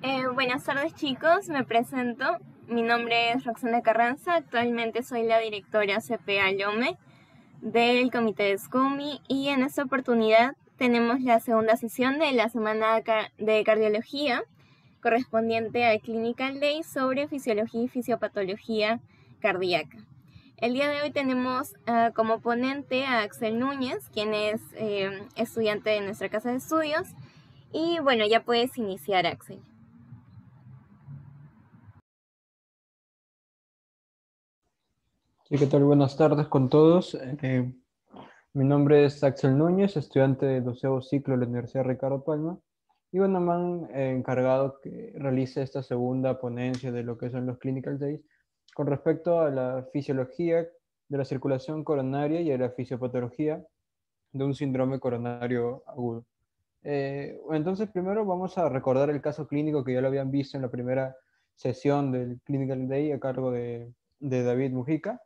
Eh, buenas tardes chicos, me presento. Mi nombre es Roxana Carranza, actualmente soy la directora CPA Lome del Comité de SCOMI y en esta oportunidad tenemos la segunda sesión de la Semana de Cardiología correspondiente al Clinical Day sobre Fisiología y Fisiopatología Cardíaca. El día de hoy tenemos ah, como ponente a Axel Núñez, quien es eh, estudiante de nuestra casa de estudios. Y bueno, ya puedes iniciar, Axel. Sí, ¿qué tal? Buenas tardes con todos. Eh, mi nombre es Axel Núñez, estudiante de 12 ciclo de la Universidad Ricardo Palma. Y bueno, me han eh, encargado que realice esta segunda ponencia de lo que son los clinical days con respecto a la fisiología de la circulación coronaria y a la fisiopatología de un síndrome coronario agudo. Eh, entonces, primero vamos a recordar el caso clínico que ya lo habían visto en la primera sesión del Clinical Day a cargo de David Mujica.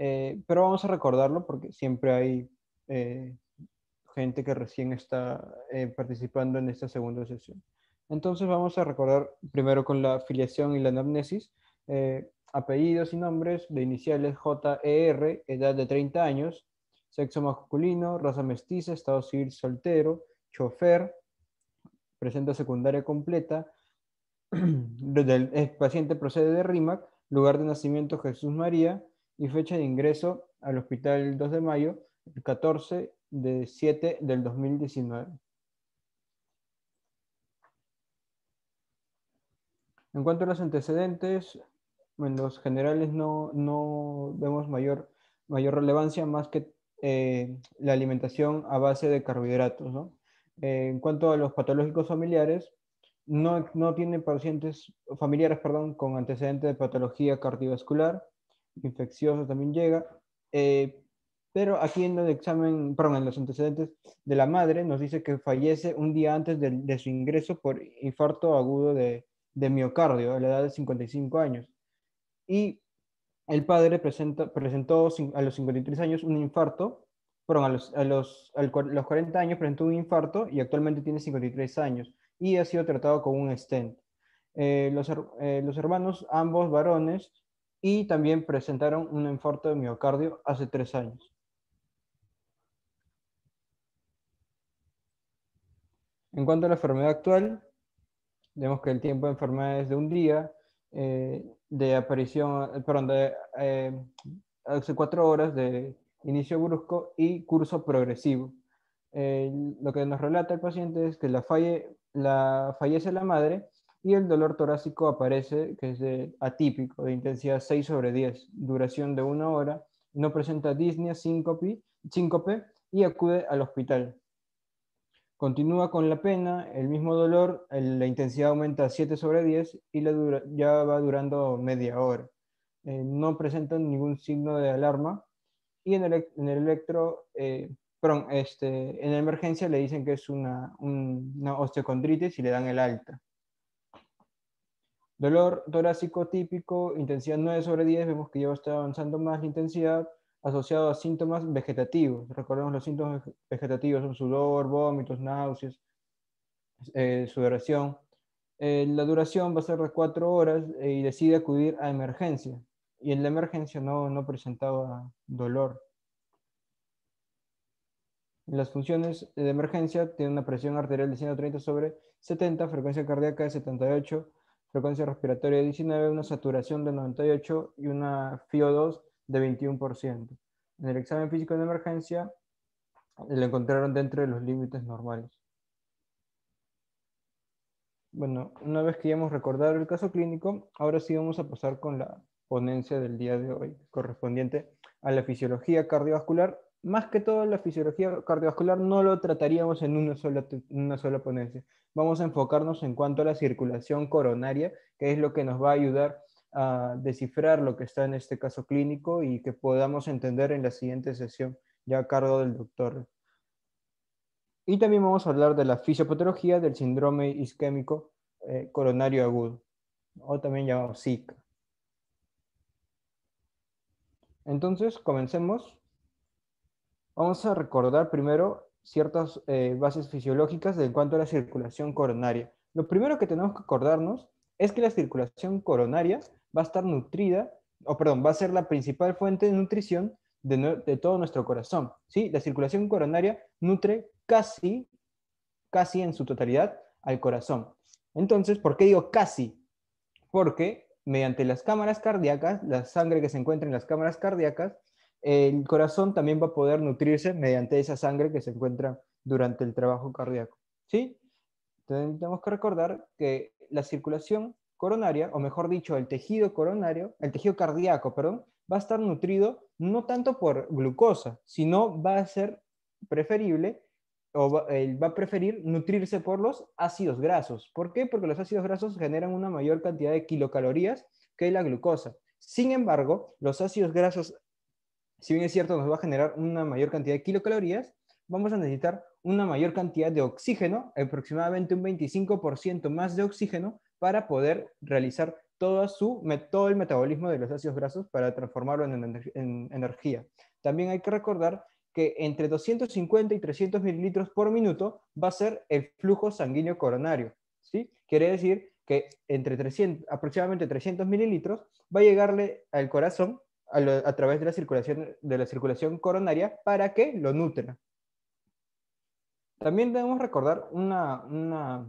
Eh, pero vamos a recordarlo porque siempre hay eh, gente que recién está eh, participando en esta segunda sesión. Entonces vamos a recordar primero con la filiación y la anamnesis, apellidos y nombres de iniciales JER, edad de 30 años, sexo masculino, raza mestiza, estado civil soltero, chofer, presenta secundaria completa, el paciente procede de RIMAC, lugar de nacimiento Jesús María, y fecha de ingreso al hospital 2 de mayo, el 14 de 7 del 2019. En cuanto a los antecedentes, en los generales no, vemos mayor, mayor relevancia más que eh, la alimentación a base de carbohidratos. Eh, en cuanto a los patológicos familiares, no, no tienen pacientes familiares perdón, con antecedentes de patología cardiovascular, infeccioso también llega. Eh, pero aquí en examen, perdón, en los antecedentes de la madre nos dice que fallece un día antes de, su ingreso por infarto agudo de, miocardio a la edad de 55 años. Y el padre presenta, presentó a los 53 años un infarto, perdón, a los, a los, 40 años presentó un infarto y actualmente tiene 53 años y ha sido tratado con un stent. Eh, los, eh, los hermanos, ambos varones, y también presentaron un infarto de miocardio hace tres años. En cuanto a la enfermedad actual, vemos que el tiempo de enfermedad es de un día, eh, de aparición, eh, perdón, de eh, hace cuatro horas de inicio brusco y curso progresivo. lo que nos relata el paciente es que la, fallece la madre y el dolor torácico aparece, que es atípico, de intensidad 6 sobre 10, duración de una hora, no presenta disnea, síncope, síncope y acude al hospital. Continúa con la pena, el mismo dolor, la intensidad aumenta a 7 sobre 10 y ya va durando media hora. Eh, no presentan ningún signo de alarma y en el, en el electro, eh, este, en la emergencia le dicen que es una, una osteocondritis y le dan el alta. Dolor torácico típico, intensidad 9 sobre 10, vemos que ya está avanzando más la intensidad, asociado a síntomas vegetativos. Recordemos los síntomas vegetativos son sudor, vómitos, náuseas, eh, sudoración. Eh, la duración va a ser de 4 horas eh, y decide acudir a emergencia. Y en la emergencia no, no presentaba dolor. Las funciones de emergencia tienen una presión arterial de 130 sobre 70, frecuencia cardíaca de 78 frecuencia respiratoria de 19, una saturación de 98 y una FIO2 de 21%. En el examen físico de emergencia le encontraron dentro de los límites normales. Bueno, una vez que ya hemos recordado el caso clínico, ahora sí vamos a pasar con la ponencia del día de hoy, correspondiente a la fisiología cardiovascular más que todo la fisiología cardiovascular no lo trataríamos en una sola, una sola ponencia. Vamos a enfocarnos en cuanto a la circulación coronaria, que es lo que nos va a ayudar a descifrar lo que está en este caso clínico y que podamos entender en la siguiente sesión ya a cargo del doctor. Y también vamos a hablar de la fisiopatología del síndrome isquémico eh, coronario agudo, o también llamado SICA. Entonces, comencemos Vamos a recordar primero ciertas eh, bases fisiológicas en cuanto a la circulación coronaria. Lo primero que tenemos que acordarnos es que la circulación coronaria va a estar nutrida, o perdón, va a ser la principal fuente de nutrición de, todo nuestro corazón. ¿sí? La circulación coronaria nutre casi, casi en su totalidad al corazón. Entonces, ¿por qué digo casi? Porque mediante las cámaras cardíacas, la sangre que se encuentra en las cámaras cardíacas, el corazón también va a poder nutrirse mediante esa sangre que se encuentra durante el trabajo cardíaco. ¿sí? tenemos que recordar que la circulación coronaria, o mejor dicho, el tejido coronario, el tejido cardíaco, perdón, va a estar nutrido no tanto por glucosa, sino va a ser preferible o va, va, a preferir nutrirse por los ácidos grasos. ¿Por qué? Porque los ácidos grasos generan una mayor cantidad de kilocalorías que la glucosa. Sin embargo, los ácidos grasos si bien es cierto, nos va a generar una mayor cantidad de kilocalorías, vamos a necesitar una mayor cantidad de oxígeno, aproximadamente un 25% más de oxígeno, para poder realizar todo, su, el metabolismo de los ácidos grasos para transformarlo en, energía. También hay que recordar que entre 250 y 300 mililitros por minuto va a ser el flujo sanguíneo coronario. ¿sí? Quiere decir que entre 300, aproximadamente 300 mililitros va a llegarle al corazón a, través de la, circulación, de la circulación coronaria para que lo nutra. También debemos recordar una,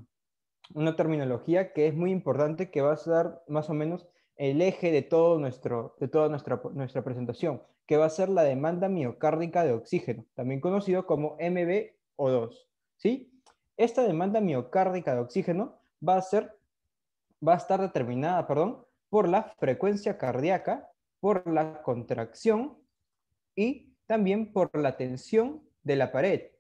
terminología que es muy importante que va a ser más o menos el eje de, todo nuestro, de toda nuestra, presentación, que va a ser la demanda miocárdica de oxígeno, también conocido como MBO2. ¿sí? Esta demanda miocárdica de oxígeno va a, ser, va a estar determinada perdón, por la frecuencia cardíaca por la contracción y también por la tensión de la pared.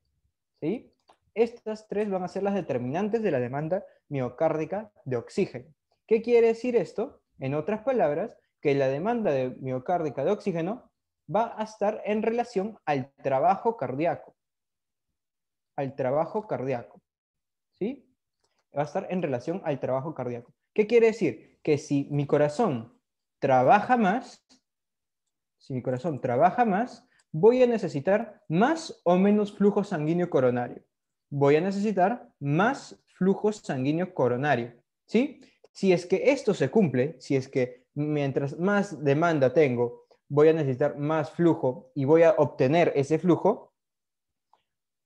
¿sí? Estas tres van a ser las determinantes de la demanda miocárdica de oxígeno. ¿Qué quiere decir esto? En otras palabras, que la demanda de miocárdica de oxígeno va a estar en relación al trabajo cardíaco. Al trabajo cardíaco. ¿Sí? Va a estar en relación al trabajo cardíaco. ¿Qué quiere decir? Que si mi corazón trabaja más, si mi corazón trabaja más, voy a necesitar más o menos flujo sanguíneo coronario. Voy a necesitar más flujo sanguíneo coronario. Si es que esto se cumple, si es que mientras más demanda tengo, voy a necesitar más flujo y voy a obtener ese flujo,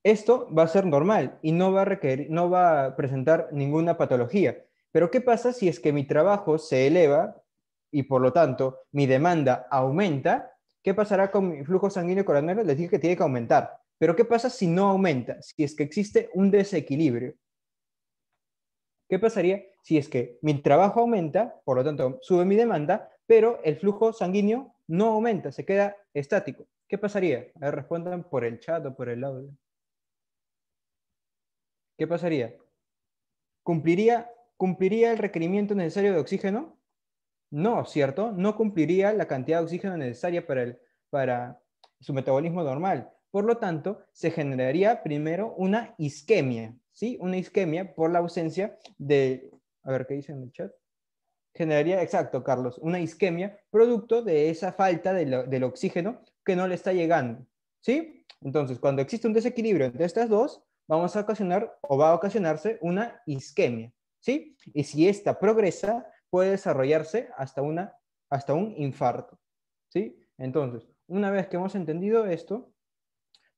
esto va a ser normal y no va a, requerir, no va a presentar ninguna patología. Pero ¿qué pasa si es que mi trabajo se eleva y por lo tanto mi demanda aumenta, ¿qué pasará con mi flujo sanguíneo coronario? Les dije que tiene que aumentar. Pero ¿qué pasa si no aumenta? Si es que existe un desequilibrio. ¿Qué pasaría si es que mi trabajo aumenta, por lo tanto sube mi demanda, pero el flujo sanguíneo no aumenta, se queda estático? ¿Qué pasaría? A ver, respondan por el chat o por el audio. ¿Qué pasaría? ¿Cumpliría, ¿Cumpliría el requerimiento necesario de oxígeno? No, ¿cierto? No cumpliría la cantidad de oxígeno necesaria para, para su metabolismo normal. Por lo tanto, se generaría primero una isquemia, ¿sí? Una isquemia por la ausencia de... A ver, ¿qué dice en el chat? Generaría, exacto, Carlos, una isquemia producto de esa falta del oxígeno que no le está llegando, ¿sí? Entonces, cuando existe un desequilibrio entre estas dos, vamos a ocasionar o va a ocasionarse una isquemia, ¿sí? Y si esta progresa, puede desarrollarse hasta, una, hasta un infarto. ¿sí? Entonces, una vez que hemos entendido esto,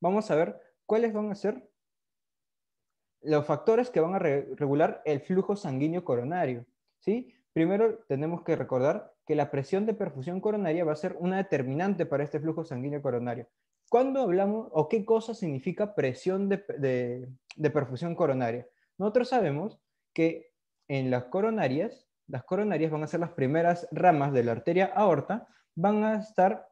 vamos a ver cuáles van a ser los factores que van a regular el flujo sanguíneo coronario. ¿sí? Primero, tenemos que recordar que la presión de perfusión coronaria va a ser una determinante para este flujo sanguíneo coronario. ¿Cuándo hablamos o qué cosa significa presión de perfusión coronaria? Nosotros sabemos que en las coronarias las coronarias van a ser las primeras ramas de la arteria aorta, van a estar,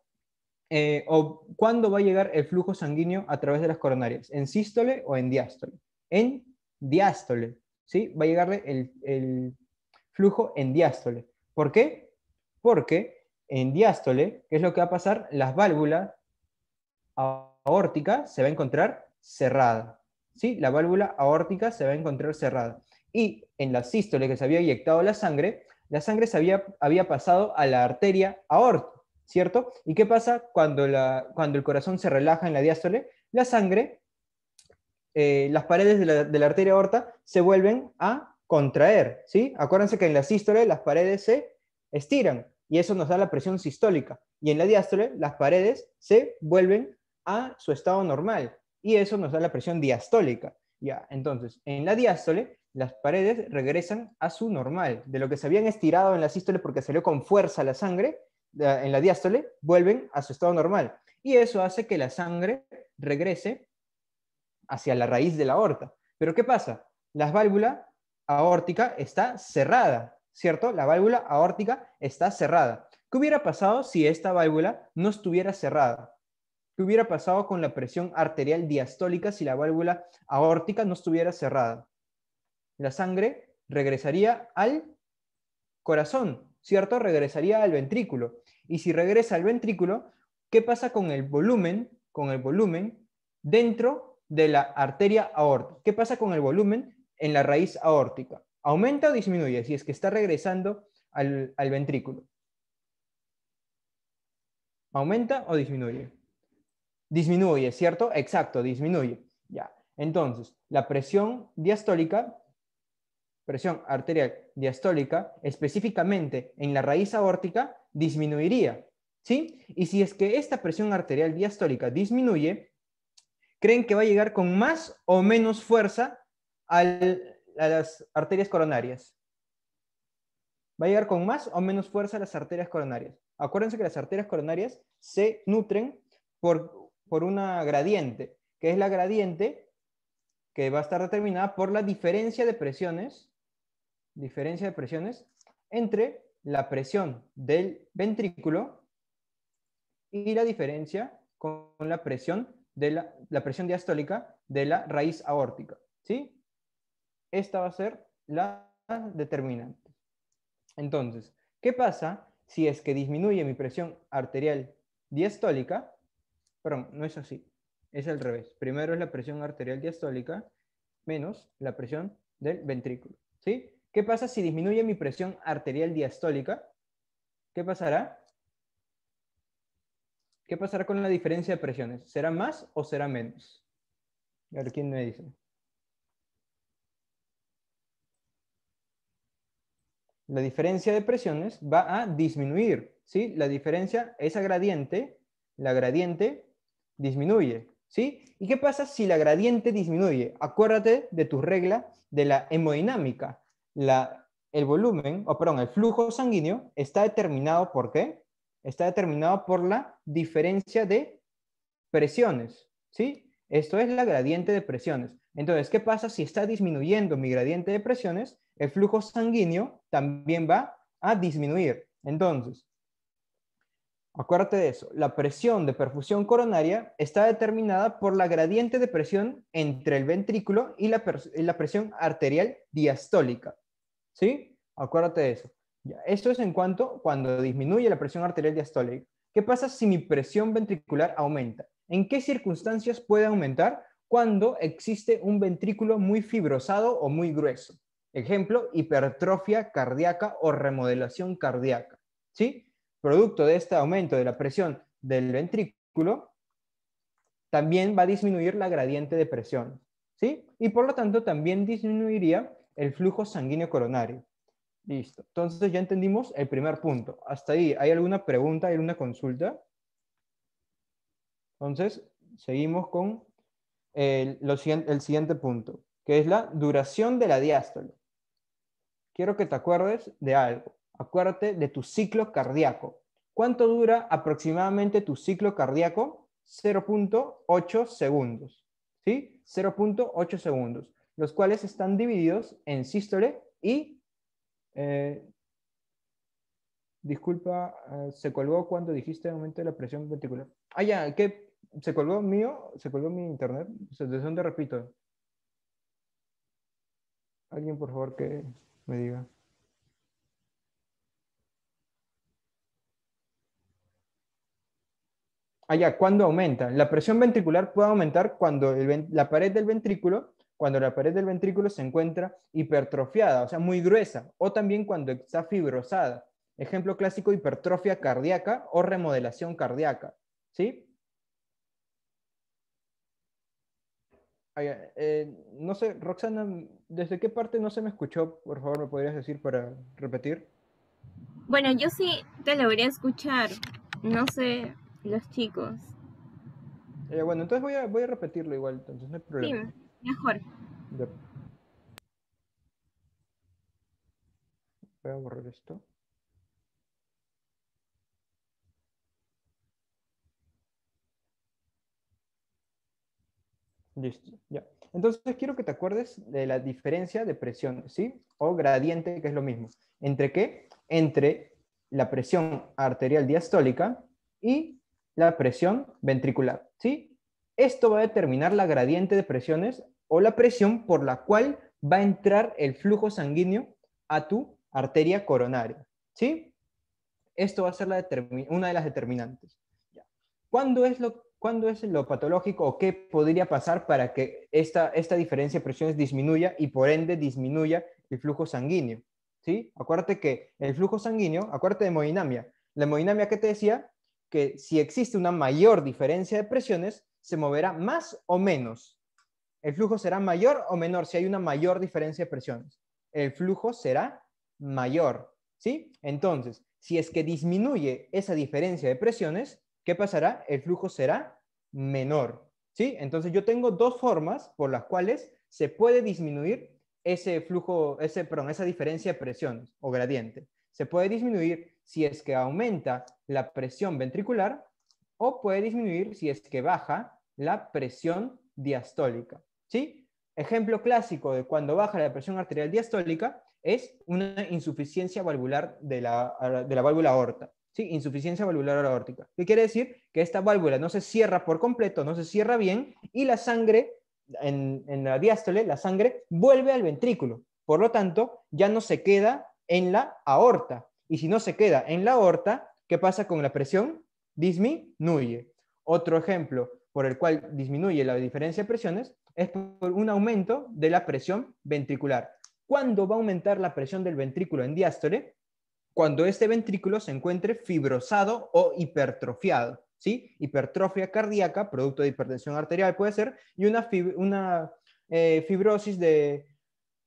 eh, o cuándo va a llegar el flujo sanguíneo a través de las coronarias, en sístole o en diástole. En diástole, ¿sí? Va a llegarle el, flujo en diástole. ¿Por qué? Porque en diástole, ¿qué es lo que va a pasar? Las válvulas aórtica se va a encontrar cerrada. ¿sí? La válvula aórtica se va a encontrar cerrada y en la sístole que se había inyectado la sangre, la sangre se había, había pasado a la arteria aorta, ¿cierto? ¿Y qué pasa cuando, la, cuando el corazón se relaja en la diástole? La sangre, eh, las paredes de la, de la arteria aorta se vuelven a contraer, ¿sí? Acuérdense que en la sístole las paredes se estiran y eso nos da la presión sistólica. Y en la diástole las paredes se vuelven a su estado normal y eso nos da la presión diastólica. Ya, entonces, en la diástole las paredes regresan a su normal. De lo que se habían estirado en la sístole porque salió con fuerza la sangre, eh, en la diástole, vuelven a su estado normal. Y eso hace que la sangre regrese hacia la raíz de la aorta. Pero ¿qué pasa? La válvula aórtica está cerrada, ¿cierto? La válvula aórtica está cerrada. ¿Qué hubiera pasado si esta válvula no estuviera cerrada? ¿Qué hubiera pasado con la presión arterial diastólica si la válvula aórtica no estuviera cerrada? la sangre regresaría al corazón, ¿cierto? Regresaría al ventrículo. Y si regresa al ventrículo, ¿qué pasa con el volumen, con el volumen dentro de la arteria aorta? ¿Qué pasa con el volumen en la raíz aórtica? ¿Aumenta o disminuye si es que está regresando al, al ventrículo? ¿Aumenta o disminuye? Disminuye, ¿cierto? Exacto, disminuye. Ya. Entonces, la presión diastólica presión arterial diastólica, específicamente en la raíz aórtica, disminuiría. ¿sí? Y si es que esta presión arterial diastólica disminuye, creen que va a llegar con más o menos fuerza a las arterias coronarias. Va a llegar con más o menos fuerza a las arterias coronarias. Acuérdense que las arterias coronarias se nutren por, por una gradiente, que es la gradiente que va a estar determinada por la diferencia de presiones diferencia de presiones entre la presión del ventrículo y la diferencia con la presión, de la, presión diastólica de la raíz aórtica. ¿sí? Esta va a ser la determinante. Entonces, ¿qué pasa si es que disminuye mi presión arterial diastólica? Perdón, no es así, es al revés. Primero es la presión arterial diastólica menos la presión del ventrículo. ¿sí? ¿Qué pasa si disminuye mi presión arterial diastólica? ¿Qué pasará? ¿Qué pasará con la diferencia de presiones? ¿Será más o será menos? A ver, ¿quién me dice? La diferencia de presiones va a disminuir, ¿sí? La diferencia, esa gradiente, la gradiente disminuye, ¿sí? ¿Y qué pasa si la gradiente disminuye? Acuérdate de tu regla de la hemodinámica el volumen, o el flujo sanguíneo está determinado por qué? Está determinado por la diferencia de presiones, ¿sí? Esto es la gradiente de presiones. Entonces, ¿qué pasa si está disminuyendo mi gradiente de presiones? El flujo sanguíneo también va a disminuir. Entonces, acuérdate de eso, la presión de perfusión coronaria está determinada por la gradiente de presión entre el ventrículo y la presión arterial diastólica. ¿sí? Acuérdate de eso. Esto es en cuanto cuando disminuye la presión arterial diastólica. ¿Qué pasa si mi presión ventricular aumenta? ¿En qué circunstancias puede aumentar? Cuando existe un ventrículo muy fibrosado o muy grueso. Ejemplo, hipertrofia cardíaca o remodelación cardíaca. ¿Sí? Producto de este aumento de la presión del ventrículo, también va a disminuir la gradiente de presión. ¿Sí? Y por lo tanto, también disminuiría el flujo sanguíneo coronario. Listo. Entonces ya entendimos el primer punto. Hasta ahí, ¿hay alguna pregunta, hay alguna consulta? Entonces, seguimos con el, el siguiente punto, que es la duración de la diástole. Quiero que te acuerdes de algo. Acuérdate de tu ciclo cardíaco. ¿Cuánto dura aproximadamente tu ciclo cardíaco? 0.8 segundos. ¿Sí? 0.8 segundos los cuales están divididos en sístole y... Eh, disculpa, eh, se colgó cuando dijiste aumento de la presión ventricular. Ah, ya, ¿qué? ¿Se colgó mío? ¿Se colgó mi internet? ¿Desde dónde repito? Alguien, por favor, que me diga. Allá, ah, ya, ¿cuándo aumenta? La presión ventricular puede aumentar cuando la pared del ventrículo cuando la pared del ventrículo se encuentra hipertrofiada, o sea, muy gruesa, o también cuando está fibrosada. Ejemplo clásico, hipertrofia cardíaca o remodelación cardíaca. ¿Sí? Eh, no sé, Roxana, ¿desde qué parte no se me escuchó? Por favor, ¿me podrías decir para repetir? Bueno, yo sí te logré escuchar. No sé, los chicos. Eh, bueno, entonces voy a, repetirlo igual, entonces no hay problema mejor. Voy a borrar esto. Listo, ya. Entonces quiero que te acuerdes de la diferencia de presión, ¿sí? O gradiente, que es lo mismo. ¿Entre qué? Entre la presión arterial diastólica y la presión ventricular, ¿sí? Esto va a determinar la gradiente de presiones o la presión por la cual va a entrar el flujo sanguíneo a tu arteria coronaria. ¿Sí? Esto va a ser la una de las determinantes. ¿Cuándo es, lo, ¿Cuándo es lo patológico o qué podría pasar para que esta, diferencia de presiones disminuya y por ende disminuya el flujo sanguíneo? ¿Sí? Acuérdate que el flujo sanguíneo, acuérdate de hemodinamia. La hemodinamia que te decía que si existe una mayor diferencia de presiones, se moverá más o menos el flujo será mayor o menor si hay una mayor diferencia de presiones. El flujo será mayor, ¿sí? Entonces, si es que disminuye esa diferencia de presiones, ¿qué pasará? El flujo será menor, ¿sí? Entonces yo tengo dos formas por las cuales se puede disminuir ese flujo, ese, esa diferencia de presiones o gradiente. Se puede disminuir si es que aumenta la presión ventricular o puede disminuir si es que baja la presión diastólica. ¿sí? Ejemplo clásico de cuando baja la presión arterial diastólica es una insuficiencia valvular de la, válvula aorta. ¿sí? Insuficiencia valvular aórtica. ¿Qué quiere decir? Que esta válvula no se cierra por completo, no se cierra bien y la sangre en, en la diástole, la sangre vuelve al ventrículo. Por lo tanto, ya no se queda en la aorta. Y si no se queda en la aorta, ¿qué pasa con la presión? Disminuye. Otro ejemplo por el cual disminuye la diferencia de presiones es por un aumento de la presión ventricular. ¿Cuándo va a aumentar la presión del ventrículo en diástole? Cuando este ventrículo se encuentre fibrosado o hipertrofiado, ¿sí? Hipertrofia cardíaca, producto de hipertensión arterial puede ser, y una, eh, fibrosis de,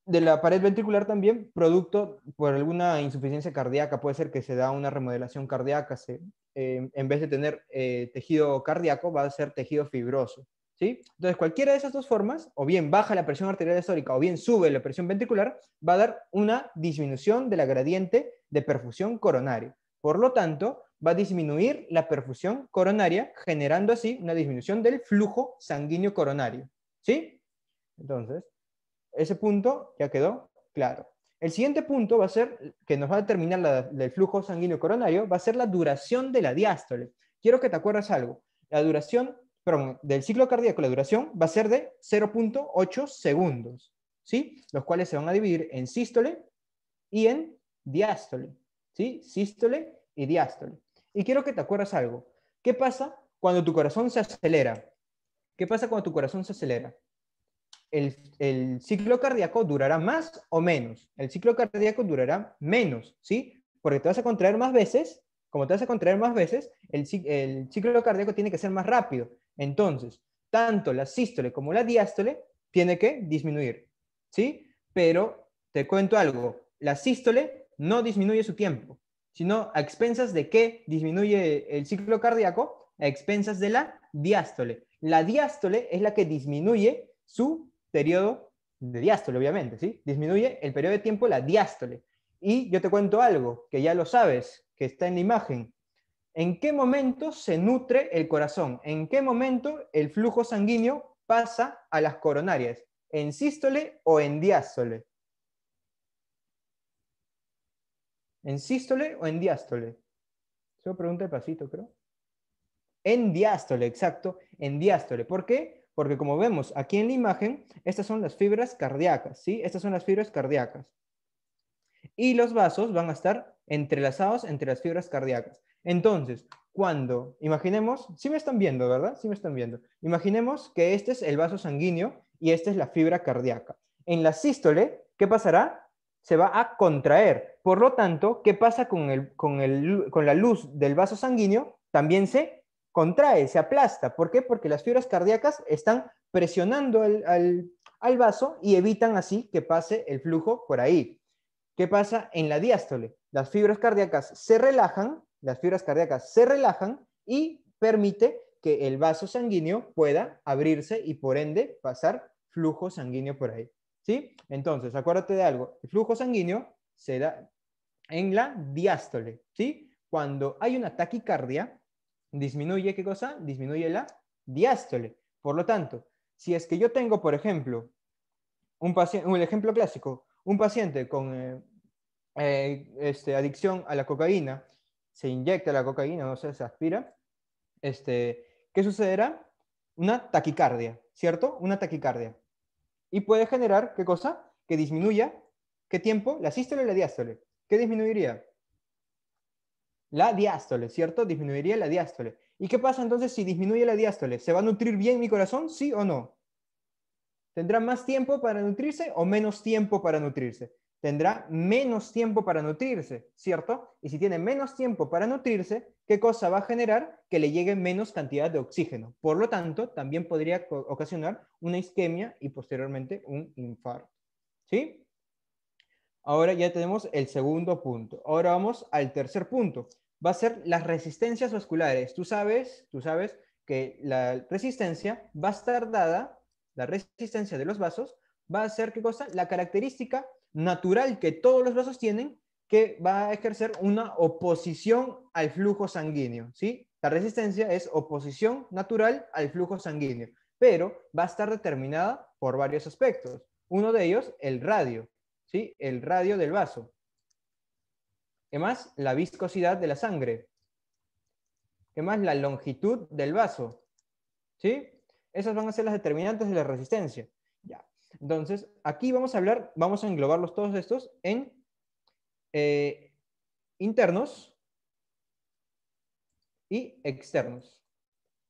la pared ventricular también, producto por alguna insuficiencia cardíaca, puede ser que se da una remodelación cardíaca, se, eh, en vez de tener eh, tejido cardíaco, va a ser tejido fibroso. Entonces, cualquiera de esas dos formas, o bien baja la presión arterial histórica o bien sube la presión ventricular, va a dar una disminución de la gradiente de perfusión coronaria. Por lo tanto, va a disminuir la perfusión coronaria, generando así una disminución del flujo sanguíneo coronario. ¿Sí? Entonces, ese punto ya quedó claro. El siguiente punto va a ser, que nos va a determinar el flujo sanguíneo coronario, va a ser la duración de la diástole. Quiero que te acuerdas algo. La duración perdón, mm, del ciclo cardíaco, la duración va a ser de 0.8 segundos, ¿sí? Los cuales se van a dividir en sístole y en diástole, ¿sí? Sístole y diástole. Y quiero que te acuerdas algo. ¿Qué pasa cuando tu corazón se acelera? ¿Qué pasa cuando tu corazón se acelera? El, ciclo cardíaco durará más o menos. El ciclo cardíaco durará menos, ¿sí? Porque te vas a contraer más veces, como te vas a contraer más veces, el ciclo cardíaco tiene que ser más rápido. Entonces, tanto la sístole como la diástole tiene que disminuir, ¿sí? Pero te cuento algo, la sístole no disminuye su tiempo, sino a expensas de que disminuye el ciclo cardíaco, a expensas de la diástole. La diástole es la que disminuye su periodo de diástole, obviamente, ¿sí? Disminuye el periodo de tiempo la diástole. Y yo te cuento algo que ya lo sabes, que está en la imagen. ¿En qué momento se nutre el corazón? ¿En qué momento el flujo sanguíneo pasa a las coronarias? ¿En sístole o en diástole? ¿En sístole o en diástole? Yo pregunta de pasito, creo. En diástole, exacto, en diástole. ¿Por qué? Porque como vemos aquí en la imagen, estas son las fibras cardíacas, ¿sí? Estas son las fibras cardíacas. Y los vasos van a estar entrelazados entre las fibras cardíacas. Entonces, cuando, imaginemos, si me están viendo, ¿verdad? Si me están viendo. Imaginemos que este es el vaso sanguíneo y esta es la fibra cardíaca. En la sístole, ¿qué pasará? Se va a contraer. Por lo tanto, ¿qué pasa con, el, con, el, con la luz del vaso sanguíneo? También se contrae, se aplasta. ¿Por qué? Porque las fibras cardíacas están presionando al, al vaso y evitan así que pase el flujo por ahí. ¿Qué pasa en la diástole? Las fibras cardíacas se relajan las fibras cardíacas se relajan y permite que el vaso sanguíneo pueda abrirse y por ende pasar flujo sanguíneo por ahí. ¿Sí? Entonces, acuérdate de algo, el flujo sanguíneo se da en la diástole, ¿sí? Cuando hay una taquicardia, disminuye qué cosa? Disminuye la diástole. Por lo tanto, si es que yo tengo, por ejemplo, un paciente, un ejemplo clásico, un paciente con eh, eh, este, adicción a la cocaína se inyecta la cocaína, o sea, se aspira, este, ¿qué sucederá? Una taquicardia, ¿cierto? Una taquicardia. Y puede generar, ¿qué cosa? Que disminuya, ¿qué tiempo? La sístole o la diástole. ¿Qué disminuiría? La diástole, ¿cierto? Disminuiría la diástole. ¿Y qué pasa entonces si disminuye la diástole? ¿Se va a nutrir bien mi corazón? ¿Sí o no? ¿Tendrá más tiempo para nutrirse o menos tiempo para nutrirse? tendrá menos tiempo para nutrirse, ¿cierto? Y si tiene menos tiempo para nutrirse, ¿qué cosa va a generar? Que le llegue menos cantidad de oxígeno. Por lo tanto, también podría ocasionar una isquemia y posteriormente un infarto. ¿Sí? Ahora ya tenemos el segundo punto. Ahora vamos al tercer punto. Va a ser las resistencias vasculares. Tú sabes, tú sabes que la resistencia va a estar dada, la resistencia de los vasos, va a ser, ¿qué cosa? La característica natural que todos los vasos tienen que va a ejercer una oposición al flujo sanguíneo, ¿sí? La resistencia es oposición natural al flujo sanguíneo, pero va a estar determinada por varios aspectos. Uno de ellos, el radio, ¿sí? El radio del vaso. ¿Qué más? La viscosidad de la sangre. ¿Qué más? La longitud del vaso. ¿Sí? Esas van a ser las determinantes de la resistencia. Ya. Entonces, aquí vamos a hablar, vamos a englobarlos todos estos en eh, internos y externos.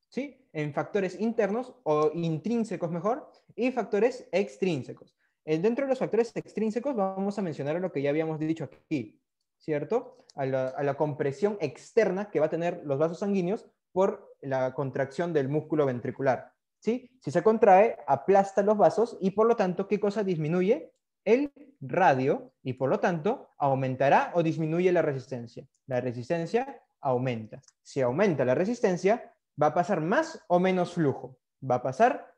¿Sí? En factores internos o intrínsecos mejor y factores extrínsecos. Eh, dentro de los factores extrínsecos vamos a mencionar lo que ya habíamos dicho aquí, ¿cierto? A la, a la compresión externa que va a tener los vasos sanguíneos por la contracción del músculo ventricular. Si se contrae, aplasta los vasos y por lo tanto, ¿qué cosa disminuye? El radio y por lo tanto aumentará o disminuye la resistencia. La resistencia aumenta. Si aumenta la resistencia, va a pasar más o menos flujo. Va a pasar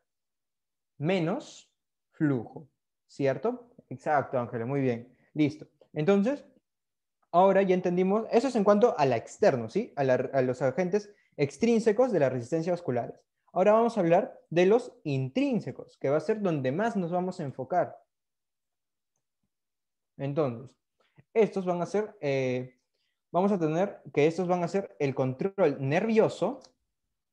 menos flujo, ¿cierto? Exacto, Ángel, muy bien. Listo. Entonces, ahora ya entendimos, eso es en cuanto a la externo, ¿sí? A, los agentes extrínsecos de la resistencia vasculares. Ahora vamos a hablar de los intrínsecos, que va a ser donde más nos vamos a enfocar. Entonces, estos van a ser, eh, vamos a tener que estos van a ser el control nervioso,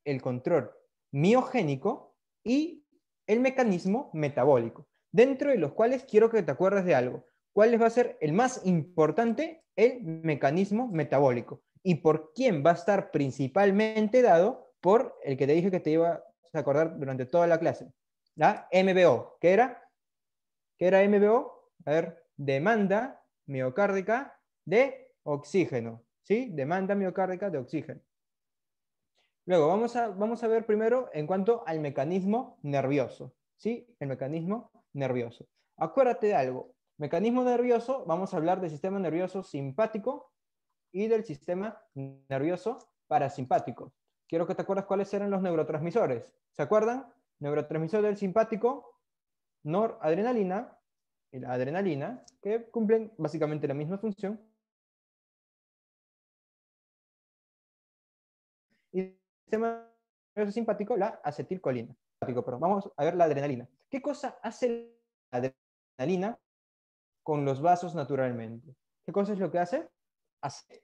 el control miogénico y el mecanismo metabólico, dentro de los cuales quiero que te acuerdes de algo. ¿Cuál va a ser el más importante? El mecanismo metabólico. ¿Y por quién va a estar principalmente dado? por el que te dije que te iba a acordar durante toda la clase. La MBO, ¿qué era? ¿Qué era MBO? A ver, demanda miocárdica de oxígeno. ¿Sí? Demanda miocárdica de oxígeno. Luego, vamos a, vamos a ver primero en cuanto al mecanismo nervioso. ¿Sí? El mecanismo nervioso. Acuérdate de algo. Mecanismo nervioso, vamos a hablar del sistema nervioso simpático y del sistema nervioso parasimpático quiero que te acuerdas cuáles eran los neurotransmisores. ¿Se acuerdan? Neurotransmisor del simpático, noradrenalina y la adrenalina, que cumplen básicamente la misma función. Y el sistema nervioso simpático, la acetilcolina. Pero vamos a ver la adrenalina. ¿Qué cosa hace la adrenalina con los vasos naturalmente? ¿Qué cosa es lo que hace? Hace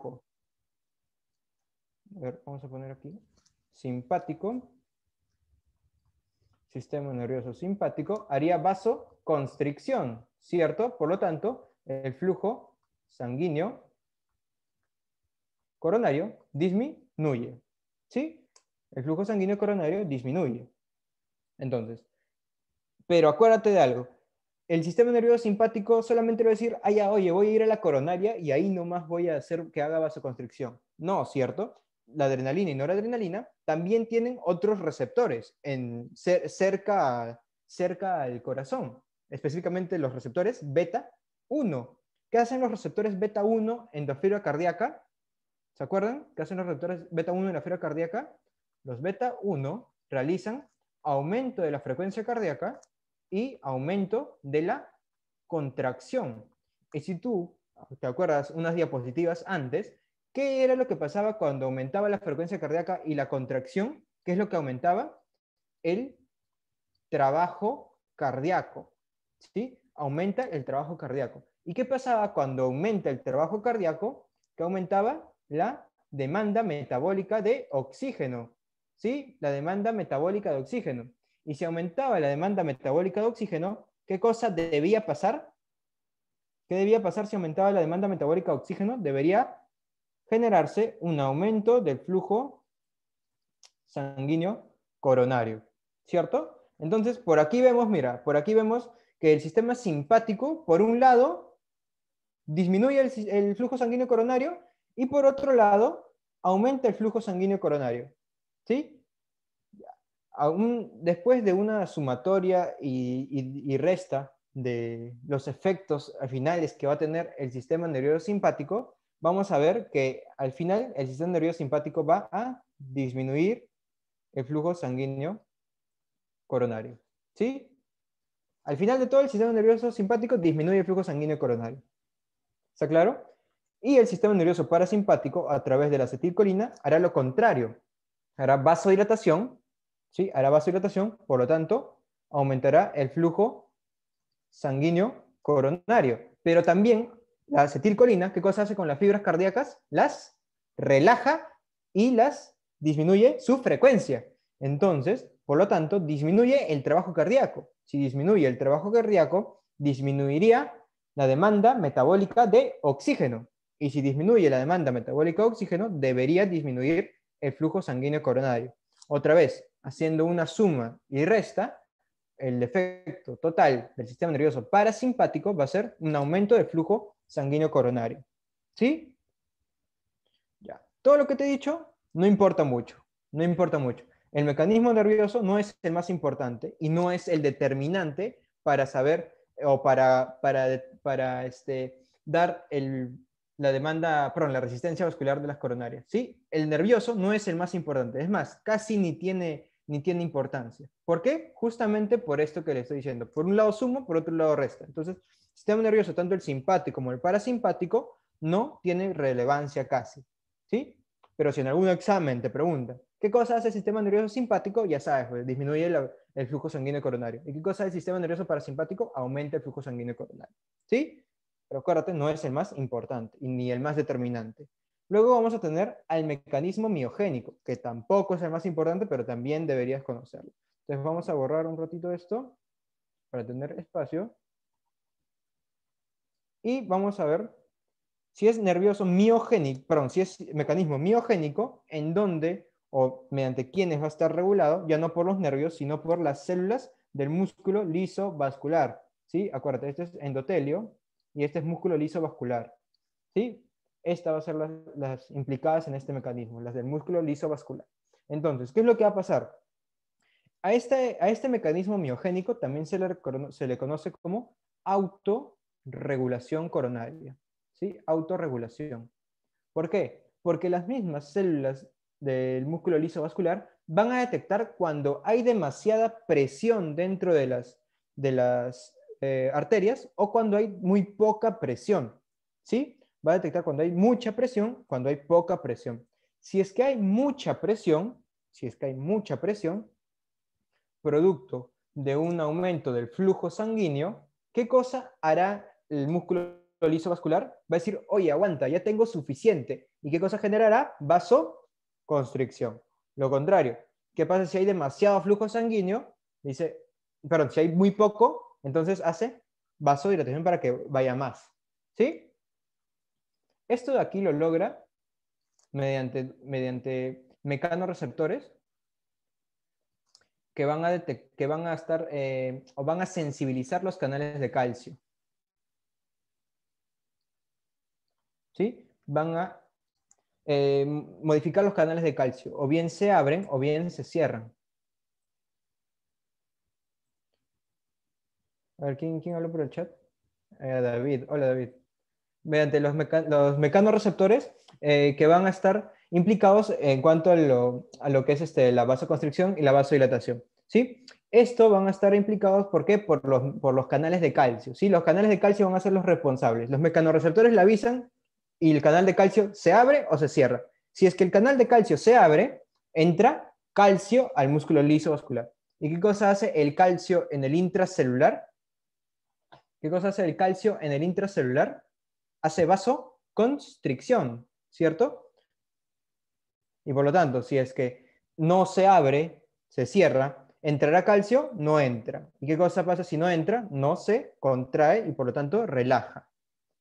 A ver, vamos a poner aquí. Simpático. Sistema nervioso simpático. Haría vasoconstricción, ¿cierto? Por lo tanto, el flujo sanguíneo coronario disminuye. ¿Sí? El flujo sanguíneo coronario disminuye. Entonces, pero acuérdate de algo el sistema nervioso simpático solamente va a decir, ah, oye, voy a ir a la coronaria y ahí nomás voy a hacer que haga vasoconstricción. No, ¿cierto? La adrenalina y noradrenalina también tienen otros receptores en, cerca, cerca al corazón, específicamente los receptores beta 1. ¿Qué hacen los receptores beta 1 en la fibra cardíaca? ¿Se acuerdan? ¿Qué hacen los receptores beta 1 en la fibra cardíaca? Los beta 1 realizan aumento de la frecuencia cardíaca y aumento de la contracción. Y si tú te acuerdas unas diapositivas antes, ¿qué era lo que pasaba cuando aumentaba la frecuencia cardíaca y la contracción? ¿Qué es lo que aumentaba? El trabajo cardíaco. ¿Sí? Aumenta el trabajo cardíaco. ¿Y qué pasaba cuando aumenta el trabajo cardíaco? Que aumentaba la demanda metabólica de oxígeno. ¿Sí? La demanda metabólica de oxígeno y si aumentaba la demanda metabólica de oxígeno, ¿qué cosa debía pasar? ¿Qué debía pasar si aumentaba la demanda metabólica de oxígeno? Debería generarse un aumento del flujo sanguíneo coronario, ¿cierto? Entonces, por aquí vemos, mira, por aquí vemos que el sistema simpático, por un lado, disminuye el, flujo sanguíneo coronario y por otro lado, aumenta el flujo sanguíneo coronario, ¿sí? aún después de una sumatoria y, resta de los efectos finales que va a tener el sistema nervioso simpático, vamos a ver que al final el sistema nervioso simpático va a disminuir el flujo sanguíneo coronario. ¿Sí? Al final de todo, el sistema nervioso simpático disminuye el flujo sanguíneo coronario. ¿Está claro? Y el sistema nervioso parasimpático, a través de la acetilcolina, hará lo contrario. Hará vasodilatación ¿sí? hará vasodilatación, por lo tanto, aumentará el flujo sanguíneo coronario. Pero también la acetilcolina, ¿qué cosa hace con las fibras cardíacas? Las relaja y las disminuye su frecuencia. Entonces, por lo tanto, disminuye el trabajo cardíaco. Si disminuye el trabajo cardíaco, disminuiría la demanda metabólica de oxígeno. Y si disminuye la demanda metabólica de oxígeno, debería disminuir el flujo sanguíneo coronario. Otra vez, haciendo una suma y resta, el efecto total del sistema nervioso parasimpático va a ser un aumento del flujo sanguíneo coronario. ¿Sí? Ya. Todo lo que te he dicho no importa mucho, no importa mucho. El mecanismo nervioso no es el más importante y no es el determinante para saber eh, o para, para, este, dar la demanda, perdón, la resistencia vascular de las coronarias. ¿sí? El nervioso no es el más importante. Es más, casi ni tiene ni tiene importancia. ¿Por qué? Justamente por esto que le estoy diciendo. Por un lado sumo, por otro lado resta. Entonces, el sistema nervioso, tanto el simpático como el parasimpático, no tiene relevancia casi. ¿Sí? Pero si en algún examen te preguntan, ¿qué cosa hace el sistema nervioso simpático? Ya sabes, pues, disminuye el flujo sanguíneo coronario. ¿Y qué cosa hace el sistema nervioso parasimpático? Aumenta el flujo sanguíneo coronario. ¿Sí? Pero acuérdate, no es el más importante y ni el más determinante. Luego vamos a tener al mecanismo miogénico, que tampoco es el más importante, pero también deberías conocerlo. Entonces vamos a borrar un ratito esto para tener espacio. Y vamos a ver si es nervioso miogénico, perdón, si es mecanismo miogénico, en dónde o mediante quiénes va a estar regulado, ya no por los nervios, sino por las células del músculo liso vascular. ¿sí? Acuérdate, este es endotelio y este es músculo liso vascular. ¿sí? Estas van a ser las, implicadas en este mecanismo, las del músculo lisovascular. Entonces, ¿qué es lo que va a pasar? A este, este mecanismo miogénico también se le, se le conoce como autorregulación coronaria. ¿sí? Autorregulación. ¿Por qué? Porque las mismas células del músculo lisovascular van a detectar cuando hay demasiada presión dentro de las, de las eh, arterias o cuando hay muy poca presión. ¿sí? va a detectar cuando hay mucha presión, cuando hay poca presión. Si es que hay mucha presión, si es que hay mucha presión, producto de un aumento del flujo sanguíneo, ¿qué cosa hará el músculo liso vascular? Va a decir, oye, aguanta, ya tengo suficiente. ¿Y qué cosa generará? Vasoconstricción. Lo contrario, ¿qué pasa si hay demasiado flujo sanguíneo? Dice, perdón, si hay muy poco, entonces hace vasodilatación para que vaya más. ¿Sí? Esto de aquí lo logra mediante, mediante mecanorreceptores que van a, que van a estar eh, o van a sensibilizar los canales de calcio. ¿Sí? Van a eh, modificar los canales de calcio. O bien se abren o bien se cierran. A ver, ¿quién, habló por el chat? Eh, David. Hola, David mediante los, mecanorreceptores eh, que van a estar implicados en cuanto a lo, que es este, la vasoconstricción y la vasodilatación. ¿sí? Esto van a estar implicados ¿por qué? Por, los, canales de calcio. ¿sí? Los canales de calcio van a ser los responsables. Los mecanorreceptores la avisan y el canal de calcio se abre o se cierra. Si es que el canal de calcio se abre, entra calcio al músculo liso vascular. ¿Y qué cosa hace el calcio en el intracelular? ¿Qué cosa hace el calcio en el intracelular? hace vasoconstricción, ¿cierto? Y por lo tanto, si es que no se abre, se cierra, entrará calcio, no entra. ¿Y qué cosa pasa si no entra? No se contrae y por lo tanto relaja.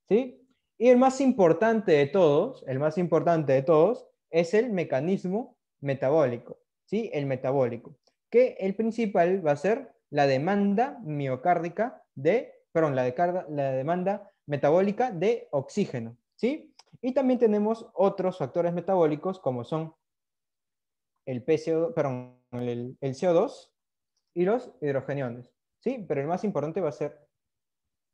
¿Sí? Y el más importante de todos, el más importante de todos, es el mecanismo metabólico, ¿sí? El metabólico, que el principal va a ser la demanda miocárdica de, perdón, la, de, la demanda metabólica de oxígeno, ¿sí? Y también tenemos otros factores metabólicos como son el, PCO, el, CO2 y los hidrogeniones, ¿sí? Pero el más importante va a ser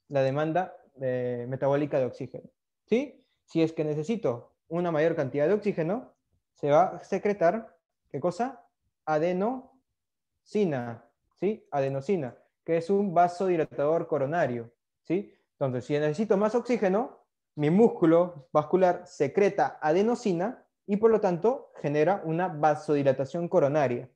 la demanda eh, metabólica de oxígeno, ¿sí? Si es que necesito una mayor cantidad de oxígeno, se va a secretar, ¿qué cosa? Adenosina, ¿sí? Adenosina, que es un vasodilatador coronario, ¿sí? Entonces, si necesito más oxígeno, mi músculo vascular secreta adenosina y por lo tanto genera una vasodilatación coronaria.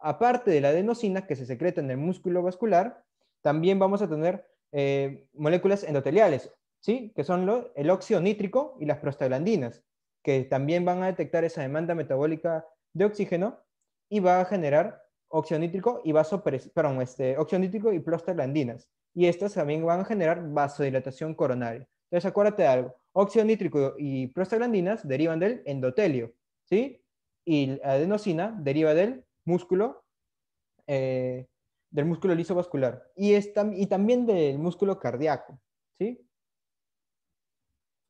Aparte de la adenosina que se secreta en el músculo vascular, también vamos a tener eh, moléculas endoteliales, ¿sí? que son el óxido nítrico y las prostaglandinas, que también van a detectar esa demanda metabólica de oxígeno y va a generar óxido nítrico y, este, óxido nítrico y prostaglandinas y estas también van a generar vasodilatación coronaria. Entonces acuérdate de algo, óxido nítrico y prostaglandinas derivan del endotelio, ¿sí? Y la adenosina deriva del músculo, eh, del músculo lisovascular y, y también del músculo cardíaco, ¿sí?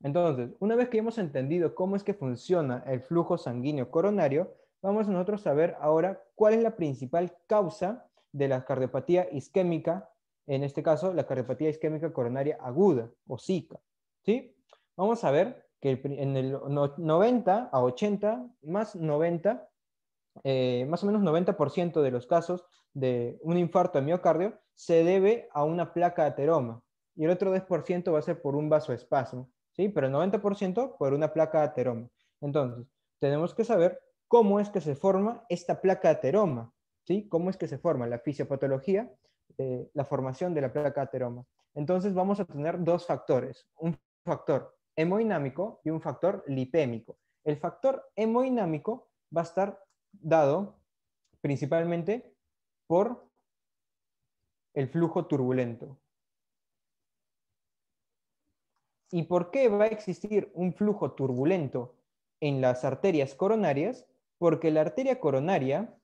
Entonces, una vez que hemos entendido cómo es que funciona el flujo sanguíneo coronario, vamos nosotros a ver ahora cuál es la principal causa de la cardiopatía isquémica en este caso la cardiopatía isquémica coronaria aguda o SICA. ¿sí? Vamos a ver que en el 90 a 80, más 90, eh, más o menos 90% de los casos de un infarto de miocardio se debe a una placa de ateroma y el otro 10% va a ser por un vasoespasmo, ¿sí? pero el 90% por una placa de ateroma. Entonces, tenemos que saber cómo es que se forma esta placa de ateroma, ¿sí? cómo es que se forma la fisiopatología la formación de la placa ateroma. Entonces vamos a tener dos factores, un factor hemodinámico y un factor lipémico. El factor hemodinámico va a estar dado principalmente por el flujo turbulento. ¿Y por qué va a existir un flujo turbulento en las arterias coronarias? Porque la arteria coronaria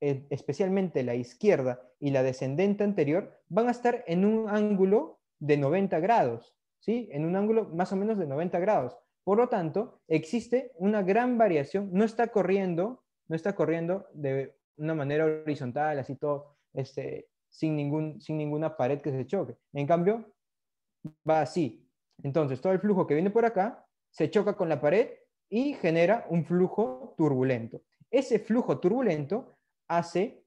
especialmente la izquierda y la descendente anterior, van a estar en un ángulo de 90 grados, ¿sí? En un ángulo más o menos de 90 grados. Por lo tanto, existe una gran variación, no está corriendo, no está corriendo de una manera horizontal, así todo, este, sin, ningún, sin ninguna pared que se choque. En cambio, va así. Entonces, todo el flujo que viene por acá se choca con la pared y genera un flujo turbulento. Ese flujo turbulento hace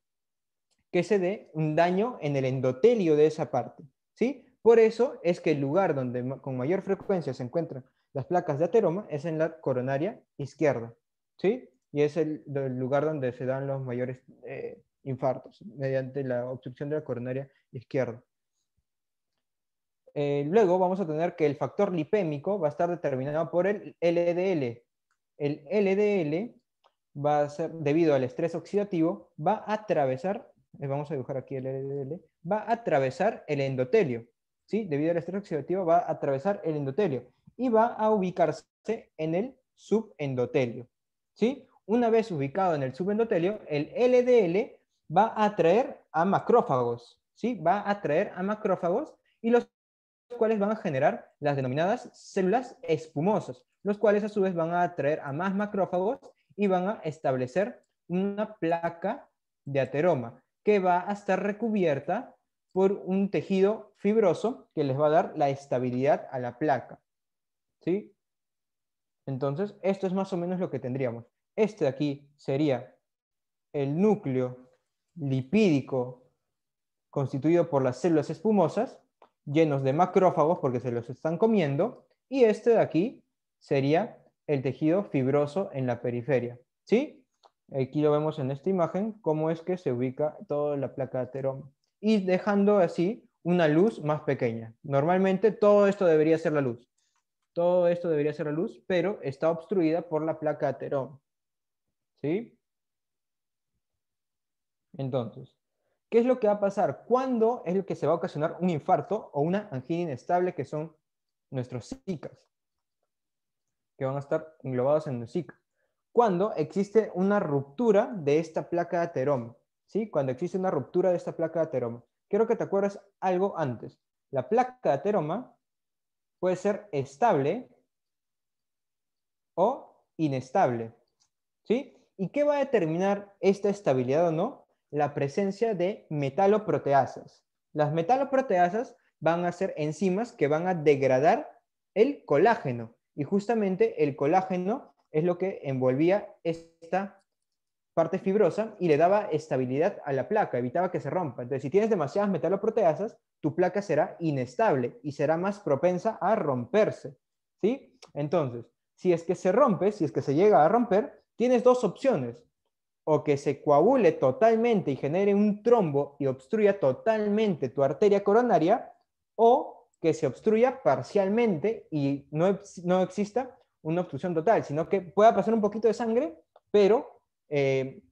que se dé un daño en el endotelio de esa parte, ¿sí? Por eso es que el lugar donde con mayor frecuencia se encuentran las placas de ateroma es en la coronaria izquierda, ¿sí? Y es el, lugar donde se dan los mayores eh, infartos, mediante la obstrucción de la coronaria izquierda. Eh, luego vamos a tener que el factor lipémico va a estar determinado por el LDL. El LDL va a ser, debido al estrés oxidativo, va a atravesar, eh, vamos a dibujar aquí el LDL, va a atravesar el endotelio, ¿sí? Debido al estrés oxidativo va a atravesar el endotelio y va a ubicarse en el subendotelio, ¿sí? Una vez ubicado en el subendotelio, el LDL va a atraer a macrófagos, ¿sí? Va a atraer a macrófagos y los cuales van a generar las denominadas células espumosas, los cuales a su vez van a atraer a más macrófagos y van a establecer una placa de ateroma que va a estar recubierta por un tejido fibroso que les va a dar la estabilidad a la placa. ¿Sí? Entonces, esto es más o menos lo que tendríamos. Este de aquí sería el núcleo lipídico constituido por las células espumosas, llenos de macrófagos porque se los están comiendo, y este de aquí sería el tejido fibroso en la periferia. ¿Sí? Aquí lo vemos en esta imagen, cómo es que se ubica toda la placa de ateroma. Y dejando así una luz más pequeña. Normalmente todo esto debería ser la luz. Todo esto debería ser la luz, pero está obstruida por la placa de ateroma. ¿Sí? Entonces, ¿qué es lo que va a pasar? ¿Cuándo es lo que se va a ocasionar un infarto o una angina inestable que son nuestros zicas? que van a estar englobados en el SIC. Cuando existe una ruptura de esta placa de ateroma, ¿sí? Cuando existe una ruptura de esta placa de ateroma. Quiero que te acuerdas algo antes. La placa de ateroma puede ser estable o inestable, ¿sí? ¿Y qué va a determinar esta estabilidad o no? La presencia de metaloproteasas. Las metaloproteasas van a ser enzimas que van a degradar el colágeno. Y justamente el colágeno es lo que envolvía esta parte fibrosa y le daba estabilidad a la placa, evitaba que se rompa. Entonces, si tienes demasiadas metaloproteasas, tu placa será inestable y será más propensa a romperse. ¿sí? Entonces, si es que se rompe, si es que se llega a romper, tienes dos opciones. O que se coagule totalmente y genere un trombo y obstruya totalmente tu arteria coronaria, o que se obstruya parcialmente y no, exista una obstrucción total, sino que pueda pasar un poquito de sangre, pero eh,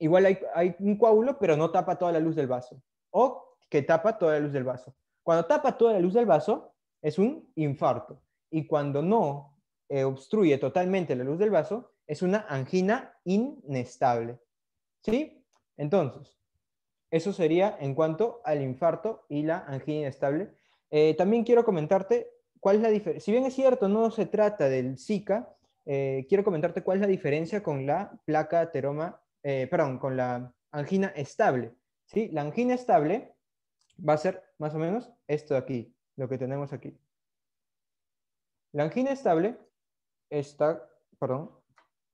igual hay, un coágulo, pero no tapa toda la luz del vaso. O que tapa toda la luz del vaso. Cuando tapa toda la luz del vaso, es un infarto. Y cuando no eh, obstruye totalmente la luz del vaso, es una angina inestable. ¿Sí? Entonces, eso sería en cuanto al infarto y la angina inestable. Eh, también quiero comentarte cuál es la diferencia. Si bien es cierto, no se trata del Zika, eh, quiero comentarte cuál es la diferencia con la placa ateroma. Eh, perdón, con la angina estable. ¿sí? La angina estable va a ser más o menos esto de aquí, lo que tenemos aquí. La angina estable está, perdón,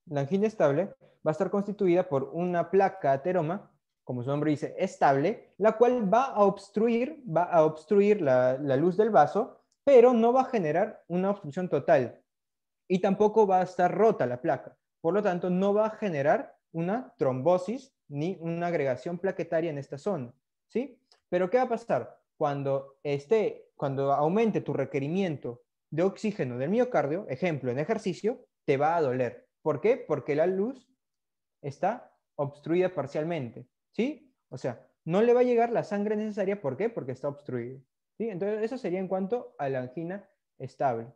la angina estable va a estar constituida por una placa ateroma como su nombre dice, estable, la cual va a obstruir, va a obstruir la, luz del vaso, pero no va a generar una obstrucción total y tampoco va a estar rota la placa. Por lo tanto, no va a generar una trombosis ni una agregación plaquetaria en esta zona, ¿sí? Pero ¿qué va a pasar? Cuando, este, cuando aumente tu requerimiento de oxígeno del miocardio, ejemplo, en ejercicio, te va a doler. ¿Por qué? Porque la luz está obstruida parcialmente. O sea, no le va a llegar la sangre necesaria, ¿por qué? Porque está obstruido, ¿sí? Entonces, eso sería en cuanto a la angina estable.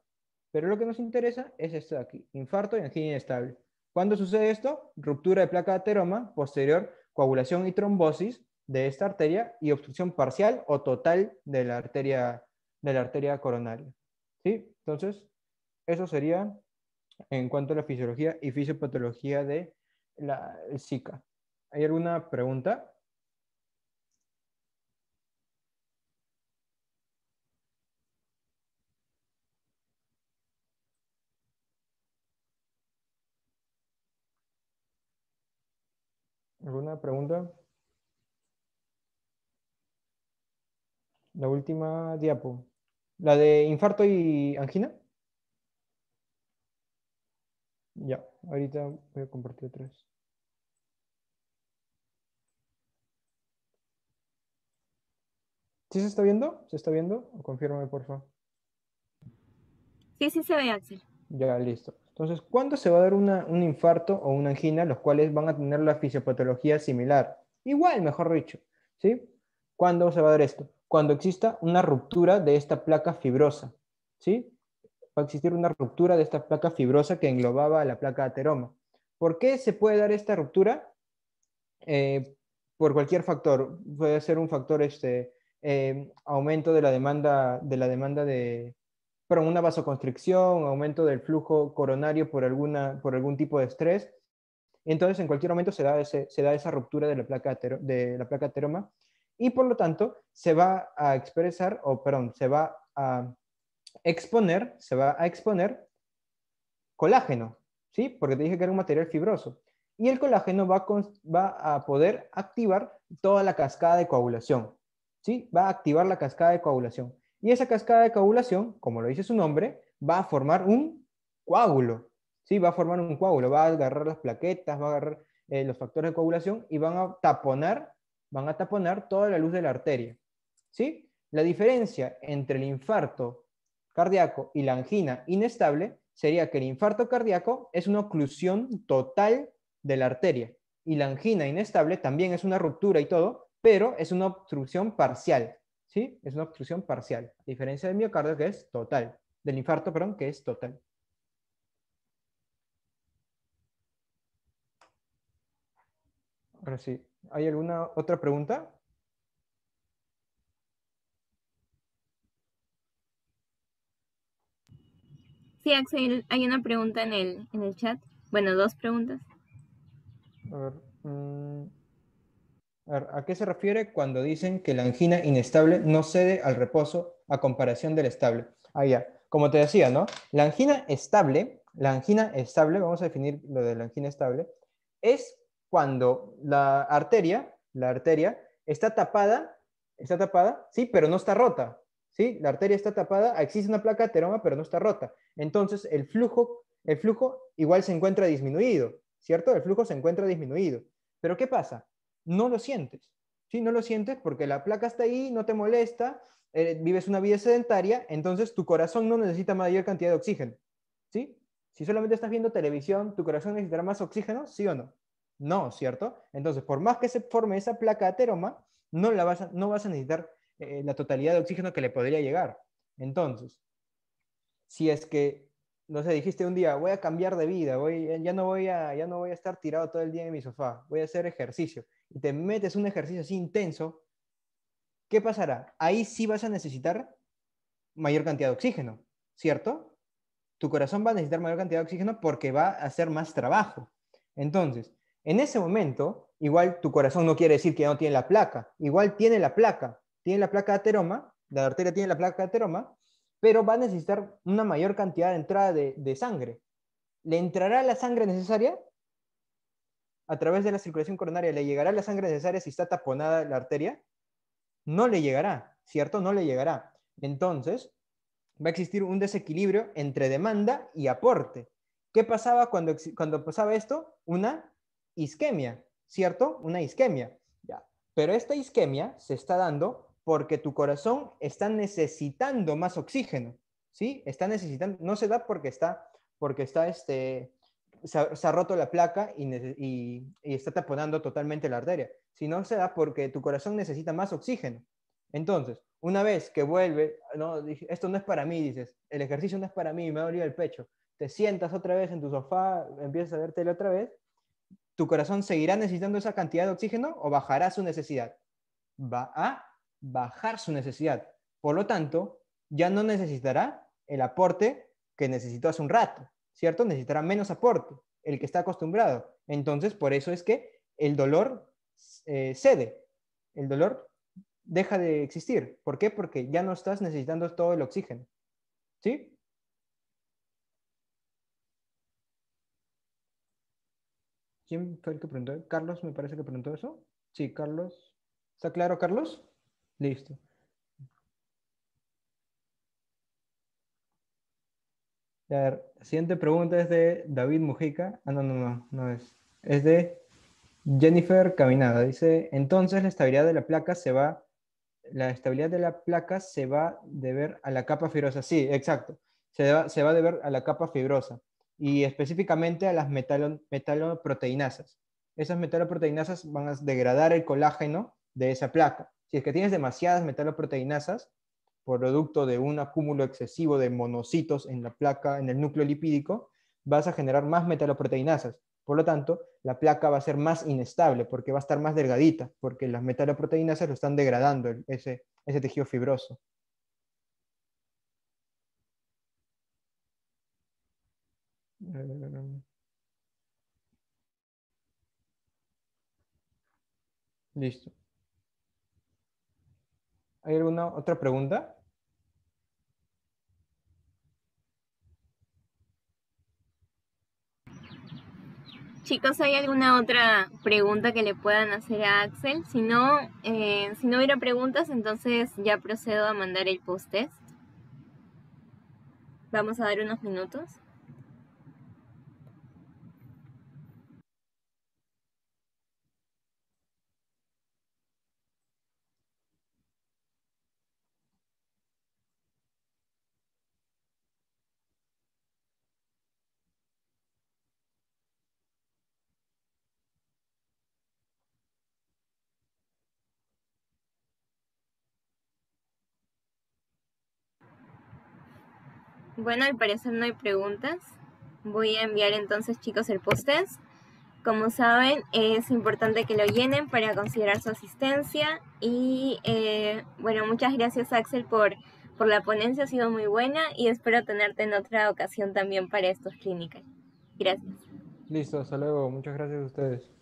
Pero lo que nos interesa es esto de aquí, infarto y angina inestable. ¿Cuándo sucede esto? Ruptura de placa de ateroma, posterior coagulación y trombosis de esta arteria y obstrucción parcial o total de la arteria, de la arteria coronaria. ¿Sí? Entonces, eso sería en cuanto a la fisiología y fisiopatología de la Zika. ¿Hay alguna pregunta? ¿Alguna pregunta? La última diapo. ¿La de infarto y angina? Ya, ahorita voy a compartir tres. ¿Sí se está viendo? ¿Se está viendo? Confírmame, por favor. Sí, sí se ve, Axel. Ya, listo. Entonces, ¿cuándo se va a dar un infarto o una angina, los cuales van a tener la fisiopatología similar? Igual, mejor dicho. ¿Sí? ¿Cuándo se va a dar esto? Cuando exista una ruptura de esta placa fibrosa. ¿Sí? Va a existir una ruptura de esta placa fibrosa que englobaba la placa ateroma. ¿Por qué se puede dar esta ruptura? Eh, por cualquier factor. Puede ser un factor este, Em, aumento de la demanda de, la demanda de una vasoconstricción, aumento del flujo coronario por, alguna, por algún tipo de estrés. Entonces, en cualquier momento se da, esa ruptura de la, placa de la placa ateroma y por lo tanto se va a expresar, o perdón, se va a exponer, se va a exponer colágeno, ¿sí? Porque te dije que era un material fibroso. Y el colágeno va a poder activar toda la cascada de coagulación. ¿sí? Va a activar la cascada de coagulación. Y esa cascada de coagulación, como lo dice su nombre, va a formar un coágulo, ¿sí? Va a formar un coágulo, va a agarrar las plaquetas, va a agarrar eh, los factores de coagulación y van a taponar, van a taponar toda la luz de la arteria, ¿sí? La diferencia entre el infarto cardíaco y la angina inestable sería que el infarto cardíaco es una oclusión total de la arteria y la angina inestable también es una ruptura y todo, pero es una obstrucción parcial, ¿sí? Es una obstrucción parcial, a diferencia del miocardio que es total, del infarto, perdón, que es total. Ahora sí, ¿hay alguna otra pregunta? Sí, Axel, hay una pregunta en el, en el chat. Bueno, dos preguntas. A ver. Mm, ¿A qué se refiere cuando dicen que la angina inestable no cede al reposo a comparación del estable? Ah, ya. Como te decía, ¿no? La angina estable, la angina estable, vamos a definir lo de la angina estable, es cuando la arteria, la arteria está tapada, está tapada, sí, pero no está rota, sí, la arteria está tapada, existe una placa ateroma, pero no está rota. Entonces el flujo, el flujo igual se encuentra disminuido, ¿cierto? El flujo se encuentra disminuido. Pero ¿qué pasa? no lo sientes. ¿sí? No lo sientes porque la placa está ahí, no te molesta, eh, vives una vida sedentaria, entonces tu corazón no necesita mayor cantidad de oxígeno. ¿sí? Si solamente estás viendo televisión, ¿tu corazón necesitará más oxígeno? ¿Sí o no? No, ¿cierto? Entonces, por más que se forme esa placa ateroma, no, la vas, a, no vas a necesitar eh, la totalidad de oxígeno que le podría llegar. Entonces, si es que, no sé, dijiste un día, voy a cambiar de vida, voy, ya, no voy a, ya no voy a estar tirado todo el día en mi sofá, voy a hacer ejercicio, y te metes un ejercicio así intenso, ¿qué pasará? Ahí sí vas a necesitar mayor cantidad de oxígeno, ¿cierto? Tu corazón va a necesitar mayor cantidad de oxígeno porque va a hacer más trabajo. Entonces, en ese momento, igual tu corazón no quiere decir que no tiene la placa, igual tiene la placa, tiene la placa de ateroma, la arteria tiene la placa de ateroma, pero va a necesitar una mayor cantidad de entrada de, de sangre. ¿Le entrará la sangre necesaria? a través de la circulación coronaria, ¿le llegará la sangre necesaria si está taponada la arteria? No le llegará, ¿cierto? No le llegará. Entonces, va a existir un desequilibrio entre demanda y aporte. ¿Qué pasaba cuando, cuando pasaba esto? Una isquemia, ¿cierto? Una isquemia. Ya. Pero esta isquemia se está dando porque tu corazón está necesitando más oxígeno, ¿sí? Está necesitando, no se da porque está, porque está este, se ha, roto la placa y, está taponando totalmente la arteria, Si no se da porque tu corazón necesita más oxígeno. Entonces, una vez que vuelve, esto no es para mí, dices, el ejercicio no es para mí, me ha dolido el pecho, te sientas otra vez en tu sofá, empiezas a ver tele otra vez, ¿tu corazón seguirá necesitando esa cantidad de oxígeno o bajará su necesidad? Va a bajar su necesidad. Por lo tanto, ya no necesitará el aporte que necesitó hace un rato. ¿cierto? Necesitará menos aporte, el que está acostumbrado. Entonces, por eso es que el dolor eh, cede, el dolor deja de existir. ¿Por qué? Porque ya no estás necesitando todo el oxígeno. ¿Sí? ¿Quién fue el que preguntó? ¿Carlos me parece que preguntó eso? Sí, Carlos. ¿Está claro, Carlos? Listo. la siguiente pregunta es de David Mujica. Ah, no, no, no, no es. Es de Jennifer Caminada. Dice, entonces la estabilidad de la placa se va, la estabilidad de la placa se va a deber a la capa fibrosa. Sí, exacto. Se va, se va a deber a la capa fibrosa y específicamente a las metalo, metaloproteinasas. Esas metaloproteinasas van a degradar el colágeno de esa placa. Si es que tienes demasiadas metaloproteinasas, producto de un acúmulo excesivo de monocitos en la placa, en el núcleo lipídico, vas a generar más metaloproteinasas. Por lo tanto, la placa va a ser más inestable porque va a estar más delgadita, porque las metaloproteinasas lo están degradando, ese, ese tejido fibroso. Listo. ¿Hay alguna otra pregunta? Chicos, ¿hay alguna otra pregunta que le puedan hacer a Axel? Si no, eh, si no hubiera preguntas, entonces ya procedo a mandar el post-test. Vamos a dar unos minutos. Bueno, al parecer no hay preguntas. Voy a enviar entonces, chicos, el post-test. Como saben, es importante que lo llenen para considerar su asistencia. Y eh, bueno, muchas gracias, Axel, por, por la ponencia. Ha sido muy buena y espero tenerte en otra ocasión también para estos clínicas. Gracias. Listo, hasta luego. Muchas gracias a ustedes.